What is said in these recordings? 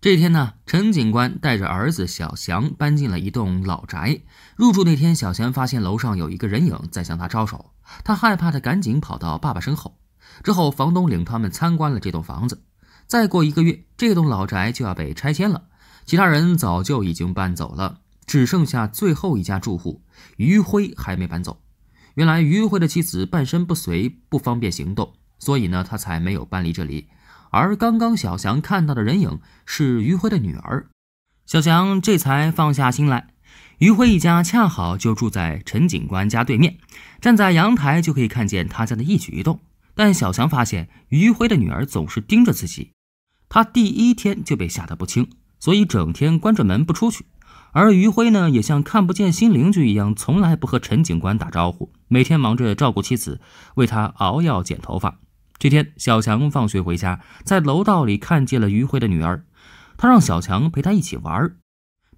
这天呢，陈警官带着儿子小翔搬进了一栋老宅。入住那天，小翔发现楼上有一个人影在向他招手，他害怕的赶紧跑到爸爸身后。之后，房东领他们参观了这栋房子。再过一个月，这栋老宅就要被拆迁了，其他人早就已经搬走了，只剩下最后一家住户余辉还没搬走。原来，余辉的妻子半身不遂，不方便行动，所以呢，他才没有搬离这里。而刚刚小翔看到的人影是余辉的女儿，小翔这才放下心来。余辉一家恰好就住在陈警官家对面，站在阳台就可以看见他家的一举一动。但小强发现余辉的女儿总是盯着自己，他第一天就被吓得不轻，所以整天关着门不出去。而余辉呢，也像看不见新邻居一样，从来不和陈警官打招呼，每天忙着照顾妻子，为他熬药、剪头发。这天，小强放学回家，在楼道里看见了余辉的女儿。他让小强陪他一起玩，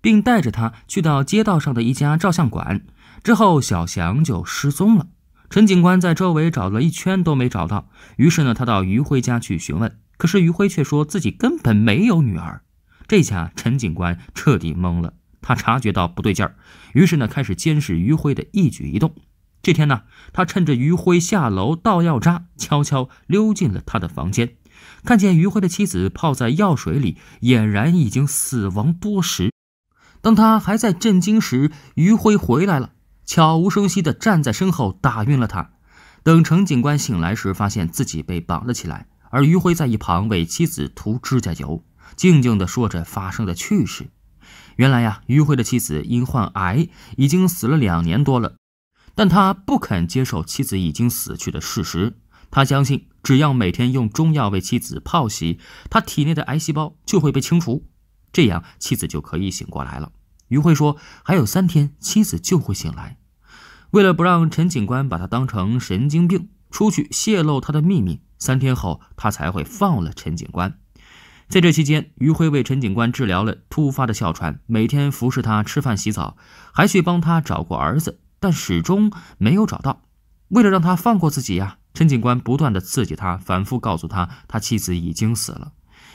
并带着他去到街道上的一家照相馆。之后，小强就失踪了。陈警官在周围找了一圈都没找到，于是呢，他到余辉家去询问。可是余辉却说自己根本没有女儿。这下，陈警官彻底懵了。他察觉到不对劲儿，于是呢，开始监视余辉的一举一动。这天呢，他趁着余辉下楼倒药渣，悄悄溜进了他的房间，看见余辉的妻子泡在药水里，俨然已经死亡多时。当他还在震惊时，余辉回来了，悄无声息的站在身后打晕了他。等程警官醒来时，发现自己被绑了起来，而余辉在一旁为妻子涂指甲油，静静的说着发生的趣事。原来呀，余辉的妻子因患癌已经死了两年多了。但他不肯接受妻子已经死去的事实，他相信只要每天用中药为妻子泡洗，他体内的癌细胞就会被清除，这样妻子就可以醒过来了。余辉说：“还有三天，妻子就会醒来。”为了不让陈警官把他当成神经病，出去泄露他的秘密，三天后他才会放了陈警官。在这期间，余辉为陈警官治疗了突发的哮喘，每天服侍他吃饭、洗澡，还去帮他找过儿子。但始终没有找到。为了让他放过自己呀，陈警官不断的刺激他，反复告诉他他妻子已经死了。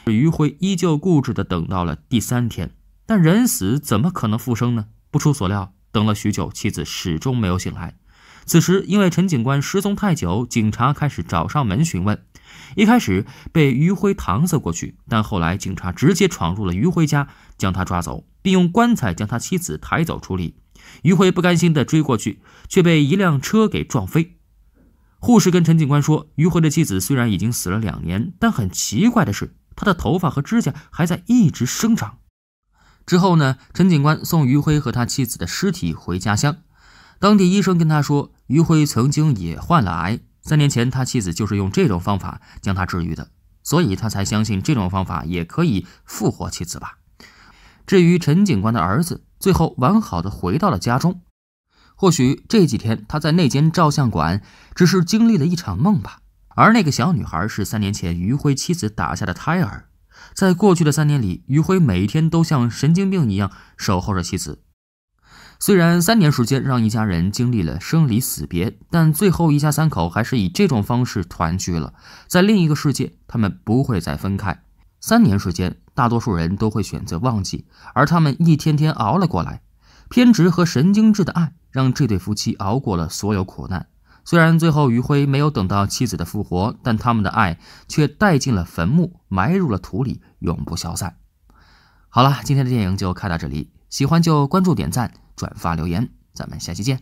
余辉依旧固执的等到了第三天，但人死怎么可能复生呢？不出所料，等了许久，妻子始终没有醒来。此时，因为陈警官失踪太久，警察开始找上门询问。一开始被余辉搪塞过去，但后来警察直接闯入了余辉家，将他抓走，并用棺材将他妻子抬走处理。余辉不甘心地追过去，却被一辆车给撞飞。护士跟陈警官说：“余辉的妻子虽然已经死了两年，但很奇怪的是，他的头发和指甲还在一直生长。”之后呢？陈警官送余辉和他妻子的尸体回家乡。当地医生跟他说：“余辉曾经也患了癌，三年前他妻子就是用这种方法将他治愈的，所以他才相信这种方法也可以复活妻子吧。”至于陈警官的儿子。最后完好的回到了家中。或许这几天他在那间照相馆只是经历了一场梦吧。而那个小女孩是三年前余辉妻子打下的胎儿。在过去的三年里，余辉每天都像神经病一样守候着妻子。虽然三年时间让一家人经历了生离死别，但最后一家三口还是以这种方式团聚了。在另一个世界，他们不会再分开。三年时间，大多数人都会选择忘记，而他们一天天熬了过来。偏执和神经质的爱，让这对夫妻熬过了所有苦难。虽然最后余晖没有等到妻子的复活，但他们的爱却带进了坟墓，埋入了土里，永不消散。好了，今天的电影就看到这里，喜欢就关注、点赞、转发、留言，咱们下期见。